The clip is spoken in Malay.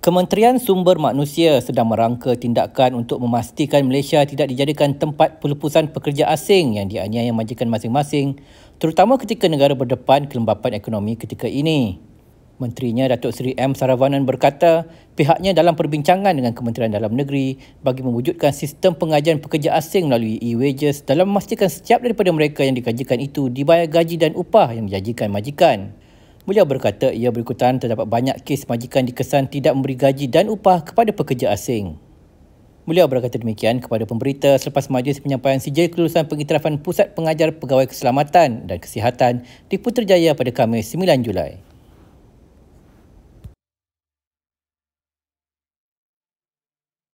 Kementerian Sumber Manusia sedang merangka tindakan untuk memastikan Malaysia tidak dijadikan tempat pelupusan pekerja asing yang dianiaya majikan masing-masing, terutama ketika negara berdepan kelembapan ekonomi ketika ini. Menterinya Datuk Seri M. Saravanan berkata pihaknya dalam perbincangan dengan Kementerian Dalam Negeri bagi mewujudkan sistem pengajian pekerja asing melalui e-wages dalam memastikan setiap daripada mereka yang dikajikan itu dibayar gaji dan upah yang dijanjikan majikan. Beliau berkata ia berikutan terdapat banyak kes majikan dikesan tidak memberi gaji dan upah kepada pekerja asing. Beliau berkata demikian kepada pemberita selepas majlis penyampaian sijil kelulusan pengiktirafan Pusat Pengajar Pegawai Keselamatan dan Kesihatan di Putrajaya pada Khamis 9 Julai.